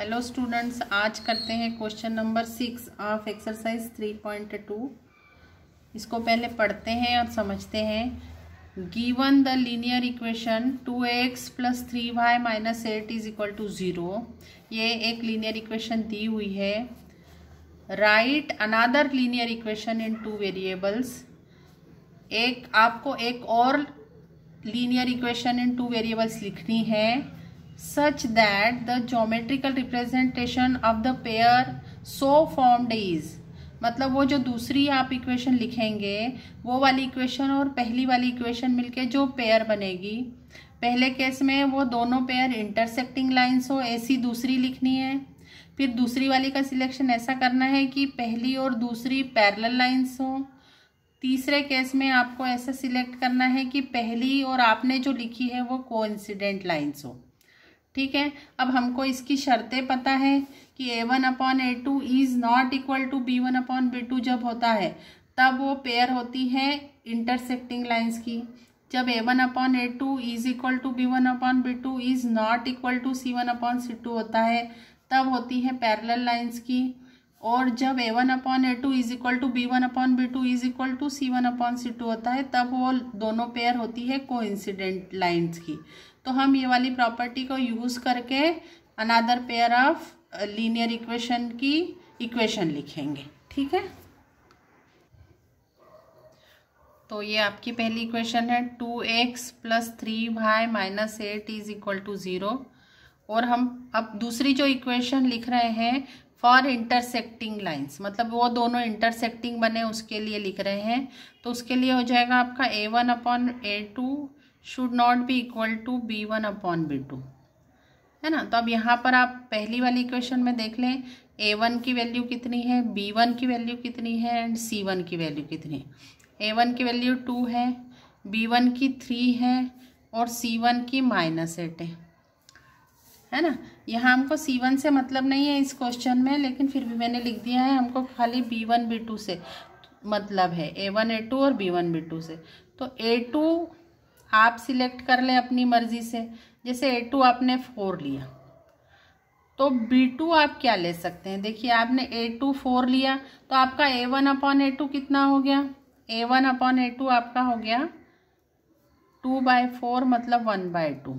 hello students आज करते हैं question number six of exercise three point two इसको पहले पढ़ते हैं और समझते हैं given the linear equation two x plus three y minus eight is equal to zero ये एक लीनियर इक्वेशन दी हुई है right another linear equation in two variables एक आपको एक और linear equation in two variables लिखनी है such that the geometrical representation of the pair so formed is मतलब वो जो दूसरी आप इक्वेशन लिखेंगे वो वाली इक्वेशन और पहली वाली इक्वेशन मिलके जो पेयर बनेगी पहले केस में वो दोनों पेयर इंटरसेक्टिंग लाइंस हो ऐसी दूसरी लिखनी है फिर दूसरी वाली का सिलेक्शन ऐसा करना है कि पहली और दूसरी पैरेलल लाइंस हो तीसरे केस में आपको ऐसा सिलेक्ट करना है कि पहली और आपने जो लिखी है वो कोइंसिडेंट लाइन्स हो ठीक है अब हमको इसकी शर्तें पता है कि a one upon a two is not equal to b one upon b two जब होता है तब वो पेयर होती है इंटरसेक्टिंग लाइंस की जब a one upon a two is equal to b one upon b two is not equal to c one upon c two होता है तब होती है पैरेलल लाइंस की और जब a one upon a two is equal to b one upon b two is equal to c one upon c two होता है तब वो दोनों पेयर होती है कोइंसिडेंट लाइंस की तो हम ये वाली प्रॉपर्टी को यूज़ करके another pair of linear equation की इक्वेशन लिखेंगे ठीक है तो ये आपकी पहली इक्वेशन है two x plus three y minus eight is equal to zero और हम अब दूसरी जो इक्वेशन लिख रहे हैं फॉर इंटरसेक्टिंग लाइन्स मतलब वो दोनों इंटरसेक्टिंग बने उसके लिए लिख रहे हैं तो उसके लिए हो जाएगा आपका a one upon a two should not be equal to b one upon b two है ना तो अब यहाँ पर आप पहली वाली इक्वेशन में देख लें ए वन की वैल्यू कितनी है बी वन की वैल्यू कितनी है एंड सी वन की वैल्यू कितनी है ए वन की वैल्यू टू है बी वन की थ्री है और सी वन की माइनस एट है है ना यहाँ हमको सी वन से मतलब नहीं है इस क्वेश्चन में लेकिन फिर भी मैंने लिख दिया है हमको खाली बी वन बी टू से मतलब है ए वन ए टू और बी वन बी टू से तो ए टू आप सिलेक्ट कर लें अपनी मर्जी से जैसे ए टू आपने फोर लिया तो बी टू आप क्या ले सकते हैं देखिए आपने ए टू फोर लिया तो आपका a one upon a two कितना हो गया a one upon a two आपका हो गया टू बाय फोर मतलब वन बाय टू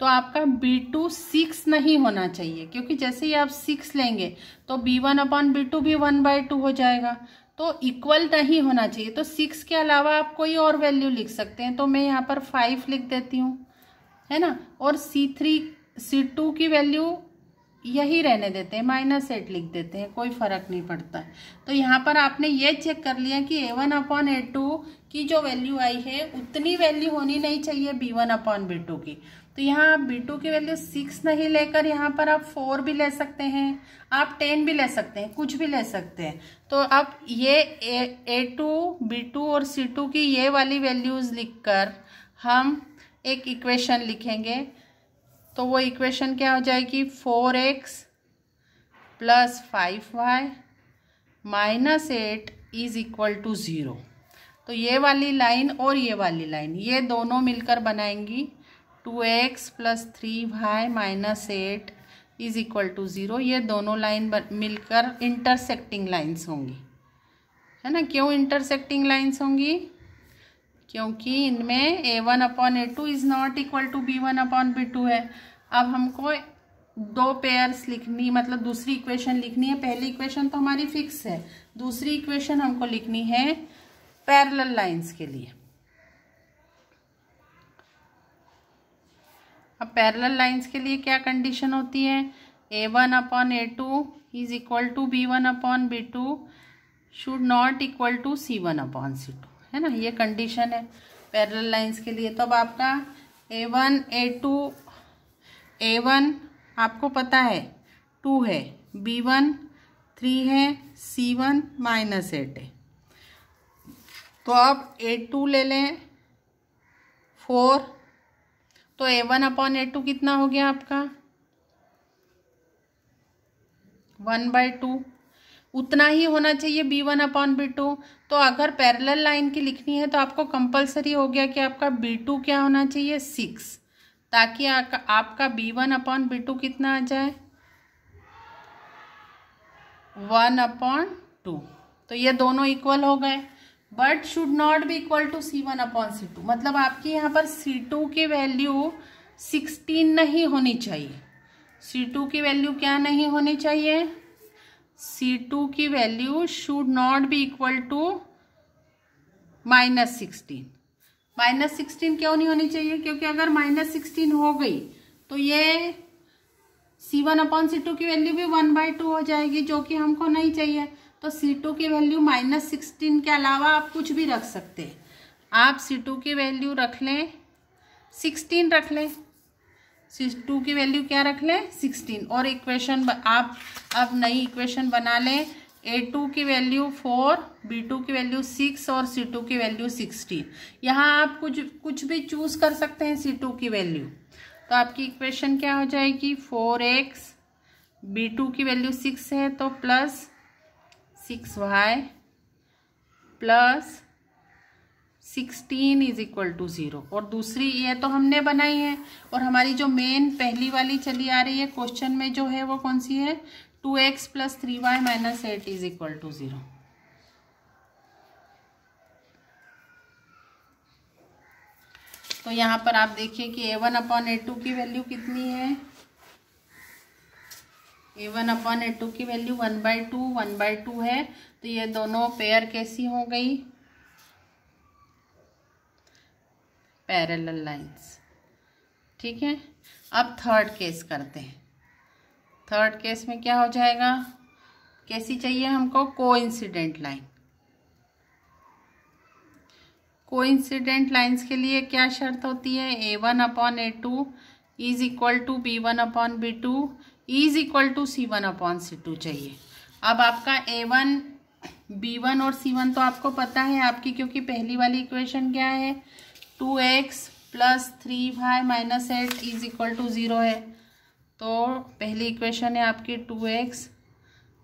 तो आपका बी टू सिक्स नहीं होना चाहिए क्योंकि जैसे ही आप सिक्स लेंगे तो b one upon b two भी वन बाय टू हो जाएगा तो इक्वल नहीं तो होना चाहिए तो सिक्स के अलावा आप कोई और वैल्यू लिख सकते हैं तो मैं यहाँ पर फाइव लिख देती हूँ है ना और सी थ्री सी टू की वैल्यू यही रहने देते हैं माइनस एट लिख देते हैं कोई फर्क नहीं पड़ता तो यहाँ पर आपने ये चेक कर लिया कि a one upon a two की जो वैल्यू आई है उतनी वैल्यू होनी नहीं चाहिए b one upon b two की तो यहाँ आप बी टू की वैल्यू सिक्स नहीं लेकर यहाँ पर आप फोर भी ले सकते हैं आप टेन भी ले सकते हैं कुछ भी ले सकते हैं तो आप ये ए टू बी टू और सी टू की ये वाली वैल्यूज़ लिखकर हम एक इक्वेशन लिखेंगे तो वो इक्वेशन क्या हो जाएगी four x plus five y minus eight is equal to zero तो ये वाली लाइन और ये वाली लाइन ये दोनों मिलकर बनाएंगी two x plus three y minus eight is equal to zero ये दोनों लाइन मिलकर इंटरसेक्टिंग लाइन्स होंगी है ना क्यों इंटरसेक्टिंग लाइन्स होंगी क्योंकि इनमें a one upon a two is not equal to b one upon b two है अब हमको दो पेयर्स लिखनी मतलब दूसरी इक्वेशन लिखनी है पहली इक्वेशन तो हमारी फिक्स है दूसरी इक्वेशन हमको लिखनी है पैरेलल लाइंस के लिए अब पैरेलल लाइंस के लिए क्या कंडीशन होती है a one upon a two is equal to b one upon b two should not equal to c one upon c two है ना ये कंडीशन है पैरेलल लाइंस के लिए तो अब आपका a one a two a one आपको पता है टू है बी वन थ्री है सी वन माइनस एट है तो आप ए टू ले लें फोर तो a one upon a two कितना हो गया आपका वन बाय टू उतना ही होना चाहिए b one upon b two तो अगर पैरेलल लाइन की लिखनी है तो आपको कंपलसरी हो गया कि आपका बी टू क्या होना चाहिए सिक्स ताकि आपका b one upon b two कितना आ जाए वन अपॉन टू तो ये दोनों इक्वल हो गए but should not be equal to c one upon c two मतलब आपके यहाँ पर सी टू की वैल्यू सिक्सटीन नहीं होनी चाहिए सी टू की वैल्यू क्या नहीं होनी चाहिए सी टू की value should not be equal to minus sixteen minus sixteen क्यों नहीं होनी चाहिए क्योंकि अगर माइनस सिक्सटीन हो गई तो ये c one upon c two की वैल्यू भी वन बाई टू हो जाएगी जो कि हमको नहीं चाहिए तो टू की वैल्यू माइनस सिक्सटीन के अलावा आप कुछ भी रख सकते हैं आप टू की वैल्यू रख लें सिक्सटीन रख लें टू की वैल्यू क्या रख लें सिक्सटीन और इक्वेशन आप अब नई इक्वेशन बना लें ए टू की वैल्यू फोर बी टू की वैल्यू सिक्स और सी टू की वैल्यू सिक्सटीन यहाँ आप कुछ कुछ भी चूज़ कर सकते हैं सी टू की वैल्यू तो आपकी इक्वेशन क्या हो जाएगी फोर एक्स बी टू की वैल्यू सिक्स है तो plus six y plus sixteen is equal to zero और दूसरी ये तो हमने बनाई है और हमारी जो मेन पहली वाली चली आ रही है क्वेश्चन में जो है वो कौन सी है two x plus three y minus eight is equal to zero तो यहाँ पर आप देखिए कि a one upon a two की वैल्यू कितनी है a one upon a two की value one by two one by two है तो ये दोनों पेयर कैसी हो गई पैरेलल लाइंस ठीक है अब थर्ड केस करते हैं थर्ड केस में क्या हो जाएगा कैसी चाहिए हमको कोइंसिडेंट लाइन कोइंसिडेंट लाइंस के लिए क्या शर्त होती है a one upon a two is equal to b one upon b two is equal to c one upon c two चाहिए अब आपका ए वन बी वन और सी वन तो आपको पता है आपकी क्योंकि पहली वाली इक्वेशन क्या है two x plus three y minus eight is equal to zero है तो पहली इक्वेशन है आपकी two x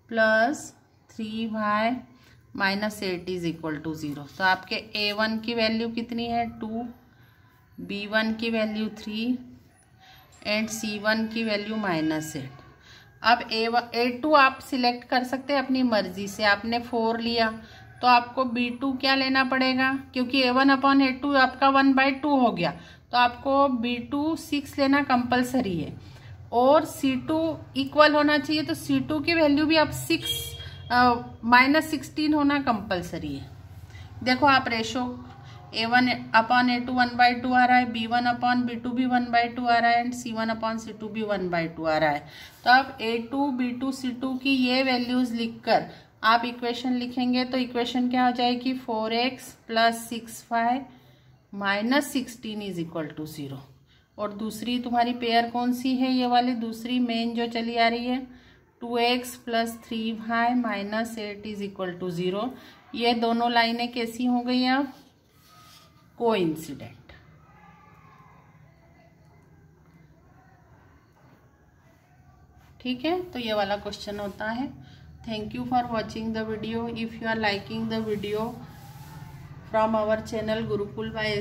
plus three y minus eight is equal to zero तो आपके ए वन की वैल्यू कितनी है टू बी वन की value three and c one की वैल्यू माइनस एट अब ए ए टू आप सिलेक्ट कर सकते हैं अपनी मर्जी से आपने फोर लिया तो आपको बी टू क्या लेना पड़ेगा क्योंकि a one upon a two आपका वन बाई टू हो गया तो आपको बी टू सिक्स लेना कंपलसरी है और सी टू इक्वल होना चाहिए तो सी टू की वैल्यू भी आप सिक्स माइनस सिक्सटीन होना कंपलसरी है देखो आप ratio a one upon a two one by two आ रहा है b one upon b two भी वन बाई टू आ रहा है and c one upon c two भी वन बाई टू आ रहा है तो आप a two b two c two की ये वैल्यूज लिखकर आप इक्वेशन लिखेंगे तो इक्वेशन क्या हो जाएगी four x plus six five minus sixteen is equal to zero और दूसरी तुम्हारी पेयर कौन सी है ये वाली दूसरी मेन जो चली आ रही है two x plus three five minus eight is equal to zero ये दोनों लाइनें कैसी हो गई अब कोइंसिडेंट ठीक है तो ये वाला क्वेश्चन होता है thank you for watching the video if you are liking the video from our channel Gurukul by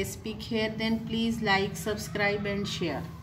S P Kher then please like subscribe and share